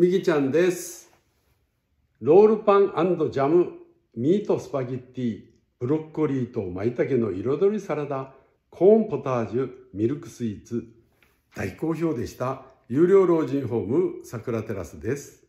みぎちゃんです。ロールパンジャム、ミートスパゲッティ、ブロッコリーと舞茸の彩りサラダ、コーンポタージュ、ミルクスイーツ、大好評でした。有料老人ホーム桜テラスです。